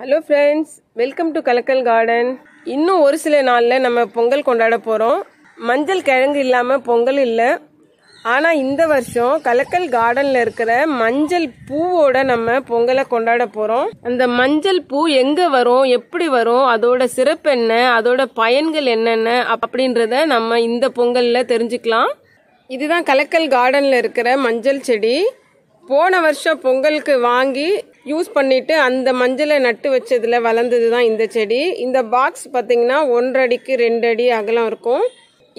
hello friends welcome to Kalakkal garden இன்னும் ஒரு சில நாளில் நம்ம பொங்கல் கொண்டாட போகிறோம் மஞ்சள் கிழங்கு இல்லாமல் பொங்கல் இல்லை ஆனால் இந்த வருஷம் கலக்கல் கார்டனில் இருக்கிற மஞ்சள் பூவோட நம்ம பொங்கலை கொண்டாட போகிறோம் அந்த மஞ்சள் பூ எங்கே வரும் எப்படி வரும் அதோட சிறப்பு என்ன அதோட பயன்கள் என்னென்ன அப்படின்றத நம்ம இந்த பொங்கலில் தெரிஞ்சுக்கலாம் இதுதான் கலக்கல் கார்டனில் இருக்கிற மஞ்சள் செடி போன வருஷம் பொங்கலுக்கு வாங்கி யூஸ் பண்ணிவிட்டு அந்த மஞ்சளை நட்டு வச்சதில் வளர்ந்தது தான் இந்த செடி இந்த பாக்ஸ் ஒன்றரை அடிக்கு ரெண்டு அடி அகலம் இருக்கும்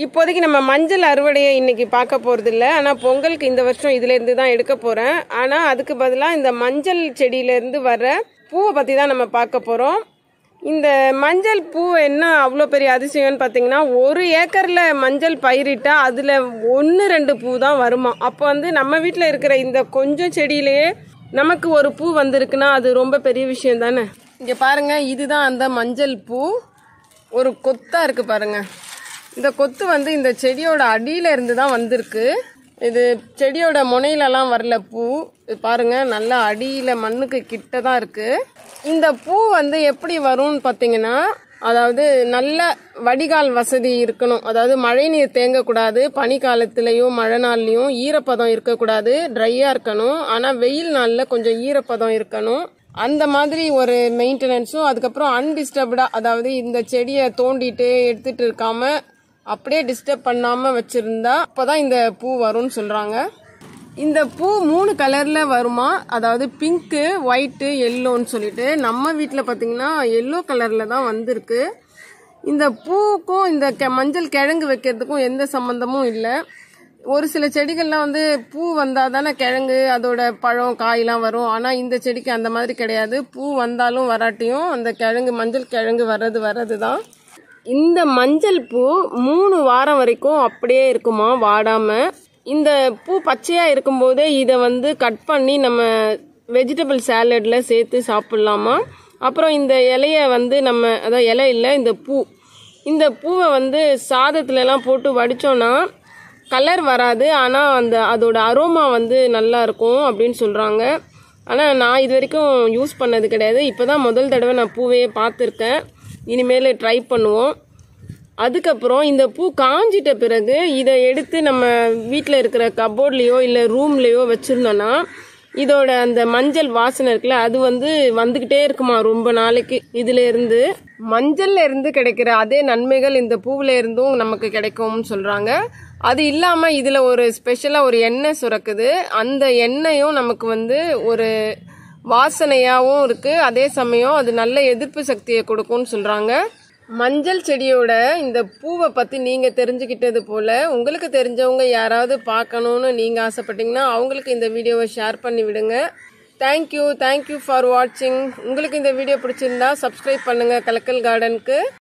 இப்போதைக்கு நம்ம மஞ்சள் அறுவடையை இன்றைக்கி பார்க்க போகிறதில்ல ஆனால் பொங்கலுக்கு இந்த வருஷம் இதுலேருந்து தான் எடுக்க போகிறேன் ஆனால் அதுக்கு பதிலாக இந்த மஞ்சள் செடியிலேருந்து வர பூவை பற்றி தான் நம்ம பார்க்க போகிறோம் இந்த மஞ்சள் பூ என்ன அவ்வளோ பெரிய அதிசயம்னு பார்த்தீங்கன்னா ஒரு ஏக்கரில் மஞ்சள் பயிரிட்டால் அதில் ஒன்று ரெண்டு பூ தான் வருமா அப்போ வந்து நம்ம வீட்டில் இருக்கிற இந்த கொஞ்சம் செடியிலேயே நமக்கு ஒரு பூ வந்திருக்குன்னா அது ரொம்ப பெரிய விஷயம் தானே இங்கே பாருங்க இதுதான் அந்த மஞ்சள் பூ ஒரு கொத்தாக இருக்குது பாருங்கள் இந்த கொத்து வந்து இந்த செடியோட அடியில் இருந்து தான் வந்திருக்கு இது செடியோட முனையிலலாம் வரல பூ பாருங்க நல்லா அடியில் மண்ணுக்கு கிட்ட தான் இருக்குது இந்த பூ வந்து எப்படி வரும்னு பார்த்தீங்கன்னா அதாவது நல்ல வடிகால் வசதி இருக்கணும் அதாவது மழை நீர் தேங்கக்கூடாது பனி காலத்திலையும் மழை நாள்லையும் ஈரப்பதம் இருக்கக்கூடாது ட்ரையாக இருக்கணும் ஆனால் வெயில் நாளில் கொஞ்சம் ஈரப்பதம் இருக்கணும் அந்த மாதிரி ஒரு மெயின்டெனன்ஸும் அதுக்கப்புறம் அன்டிஸ்டர்ப்டாக அதாவது இந்த செடியை தோண்டிட்டு எடுத்துகிட்டு இருக்காமல் அப்படியே டிஸ்டர்ப் பண்ணாமல் வச்சுருந்தா அப்போ தான் இந்த பூ வரும்னு சொல்கிறாங்க இந்த பூ மூணு கலர்ல வருமா அதாவது பிங்க்கு ஒயிட்டு எல்லோன்னு சொல்லிட்டு நம்ம வீட்டில் பார்த்தீங்கன்னா எல்லோ கலர்ல தான் வந்திருக்கு இந்த பூக்கும் இந்த மஞ்சள் கிழங்கு வைக்கிறதுக்கும் எந்த சம்மந்தமும் இல்லை ஒரு சில செடிகள்லாம் வந்து பூ வந்தால் தானே கிழங்கு அதோட பழம் காயெல்லாம் வரும் ஆனால் இந்த செடிக்கு அந்த மாதிரி கிடையாது பூ வந்தாலும் வராட்டியும் அந்த கிழங்கு மஞ்சள் கிழங்கு வர்றது வர்றது தான் இந்த மஞ்சள் பூ மூணு வாரம் வரைக்கும் அப்படியே இருக்குமா வாடாமல் இந்த பூ பச்சையாக இருக்கும்போதே இதை வந்து கட் பண்ணி நம்ம வெஜிடபிள் சேலடில் சேர்த்து சாப்பிட்லாமா அப்புறம் இந்த இலையை வந்து நம்ம அதாவது இலை இல்லை இந்த பூ இந்த பூவை வந்து சாதத்துலலாம் போட்டு வடித்தோன்னா கலர் வராது ஆனால் அந்த அதோட அரோமா வந்து நல்லா இருக்கும் அப்படின்னு சொல்கிறாங்க ஆனால் நான் இது வரைக்கும் யூஸ் பண்ணது கிடையாது இப்போ தான் முதல் தடவை நான் பூவையே பார்த்துருக்கேன் இனிமேல் ட்ரை பண்ணுவோம் அதுக்கப்புறம் இந்த பூ காஞ்சிட்ட பிறகு இதை எடுத்து நம்ம வீட்டில் இருக்கிற கபோர்ட்லேயோ இல்லை ரூம்லேயோ வச்சுருந்தோன்னா இதோட அந்த மஞ்சள் வாசனை இருக்குல்ல அது வந்து வந்துக்கிட்டே இருக்குமா ரொம்ப நாளைக்கு இதுல இருந்து மஞ்சள்ல இருந்து கிடைக்கிற அதே நன்மைகள் இந்த பூவுல இருந்தும் நமக்கு கிடைக்கும்னு சொல்றாங்க அது இல்லாம இதுல ஒரு ஸ்பெஷலா ஒரு எண்ணெய் சுரக்குது அந்த எண்ணெயும் நமக்கு வந்து ஒரு வாசனையாகவும் இருக்கு அதே சமயம் அது நல்ல எதிர்ப்பு சக்தியை கொடுக்கும்னு சொல்றாங்க மஞ்சள் செடியோட இந்த பூவை பற்றி நீங்கள் தெரிஞ்சுக்கிட்டது போல் உங்களுக்கு தெரிஞ்சவங்க யாராவது பார்க்கணுன்னு நீங்கள் ஆசைப்பட்டீங்கன்னா அவங்களுக்கு இந்த வீடியோவை ஷேர் பண்ணி விடுங்க தேங்க்யூ தேங்க்யூ ஃபார் வாட்சிங் உங்களுக்கு இந்த வீடியோ பிடிச்சிருந்தா சப்ஸ்கிரைப் பண்ணுங்கள் கலக்கல் கார்டனுக்கு